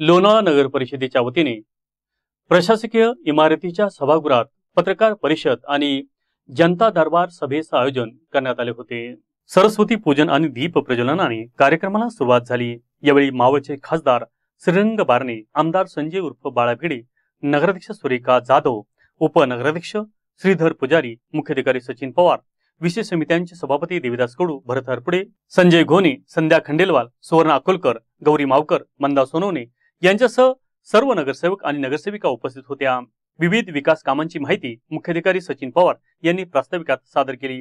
लोणा नगर परिषदेच्या वतीने प्रशासकीय इमारतीच्या सभागृहात पत्रकार परिषद आणि जनता दरबार सभेचं आयोजन करण्यात आले होते सरस्वती पूजन आणि दीप प्रज्वलनाने कार्यक्रमाला सुरुवात झाली यावेळी मावळचे खासदार श्रीरंग बारणे आमदार संजय उर्फ बाळाभिडे नगराध्यक्ष सुरेखा जाधव उपनगराध्यक्ष श्रीधर पुजारी मुख्याधिकारी सचिन पवार विशेष समित्यांचे सभापती देविदास कडू भरत हरपुडे संजय घोने संध्या खंडेलवाल सुवर्ण अकोलकर गौरी मावकर मंदा सोनवणे यांच्यासह सर्व नगरसेवक आणि नगरसेविका उपस्थित होत्या विविध विकास कामांची माहिती मुख्याधिकारी सचिन पवार यांनी प्रास्ताविकात सादर केली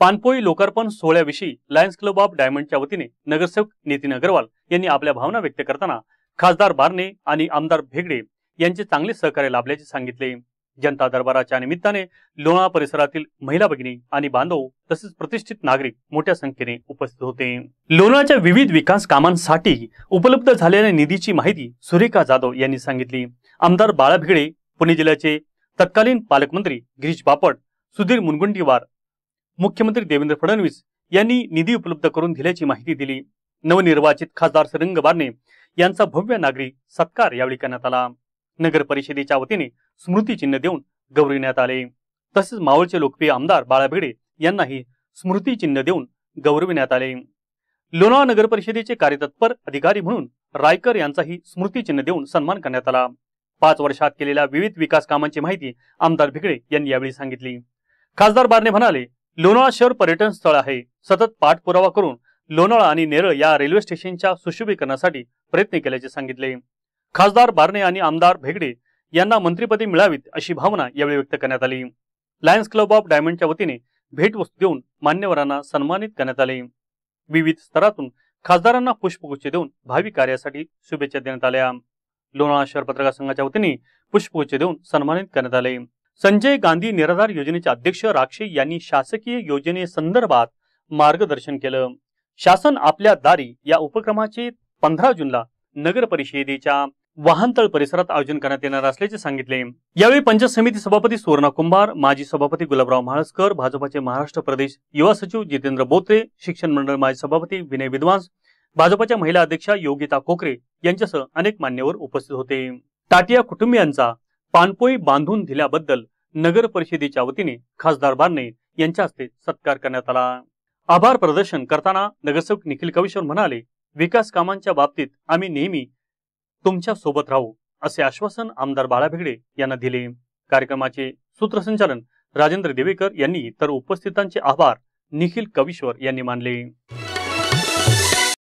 पानपोई लोकार्पण सोहळ्याविषयी लायन्स क्लब ऑफ डायमंडच्या वतीने नगरसेवक नितीन अग्रवाल यांनी आपल्या भावना व्यक्त करताना खासदार बारणे आणि आमदार भेगडे यांचे चांगले सहकार्य लाभल्याचे सांगितले जनता दरबाराच्या निमित्ताने लोणा परिसरातील महिला भगिनी आणि बांधव तसेच प्रतिष्ठित नागरिक मोठ्या संख्येने उपस्थित होते लोणाच्या विविध विकास कामांसाठी उपलब्ध झालेल्या निधीची माहिती सुरेखा जाधव यांनी सांगितली आमदार बाळा भिगडे पुणे जिल्ह्याचे तत्कालीन पालकमंत्री गिरीश बापट सुधीर मुनगुंडीवार मुख्यमंत्री देवेंद्र फडणवीस यांनी निधी उपलब्ध करून दिल्याची माहिती दिली नवनिर्वाचित खासदार सरंग बारणे यांचा भव्य नागरी सत्कार यावेळी करण्यात आला नगर परिषदेच्या वतीने स्मृतिचिन्ह देऊन गौरविण्यात आले तसेच मावळचे लोकप्रिय आमदार बाळा भिडे यांनाही स्मृतिचिन्ह देऊन गौरविण्यात आले लोणावळा नगर परिषदेचे कार्यतत्पर अधिकारी म्हणून रायकर यांचाही स्मृतिचिन्ह देऊन सन्मान करण्यात आला पाच वर्षात केलेल्या विविध विकास कामांची माहिती आमदार भिगडे यांनी यावेळी सांगितली खासदार बारणे म्हणाले लोणावळा शहर पर्यटन स्थळ आहे सतत पाठपुरावा करून लोणावळा आणि नेरळ या रेल्वे स्टेशनच्या सुशोभीकरणासाठी प्रयत्न केल्याचे सांगितले खासदार बारणे आणि आमदार भेगडे यांना मंत्रीपदी मिळावीत अशी भावना यावेळी व्यक्त करण्यात आली लायन्स क्लब ऑफ डायमंडच्या वतीने भेटवस्तू देऊन मान्यवरांना सन्मानित करण्यात आले विविध स्तरातून खासदारांना पुष्पगुच्छ देऊन भावी कार्यासाठी शुभेच्छा देण्यात आल्या लोणा शहर पत्रकार संघाच्या वतीने पुष्पगुच्छ देऊन सन्मानित करण्यात आले संजय गांधी निराधार योजनेचे अध्यक्ष राक्षे यांनी शासकीय योजनेसंदर्भात मार्गदर्शन केलं शासन आपल्या दारी या उपक्रमाचे पंधरा जूनला नगर परिषदेच्या वाहनतळ परिसरात आयोजन करण्यात येणार असल्याचे सांगितले यावेळी पंचायत समिती सभापती सुवर्णा कुंभार माजी सभापती गुलाबराव म्हाळसकर भाजपाचे महाराष्ट्र प्रदेश युवा सचिव जितेंद्र बोत्रे शिक्षण मंडळ माजी सभापती विनय विद्वांस भाजपाच्या महिला अध्यक्षा योगिता कोकरे यांच्यासह अनेक मान्यवर उपस्थित होते टाटिया कुटुंबियांचा पानपोई बांधून दिल्याबद्दल नगर परिषदेच्या वतीने खासदार बारणे यांच्या हस्ते सत्कार करण्यात आला आभार प्रदर्शन करताना नगरसेवक निखिल कविश्वर म्हणाले विकास कामांच्या बाबतीत आम्ही नेहमी तुमच्या सोबत राहू असे आश्वासन आमदार बाळा भेगडे यांना दिले कार्यक्रमाचे सूत्रसंचालन राजेंद्र देवेकर यांनी तर उपस्थितांचे आभार निखिल कविश्वर यांनी मानले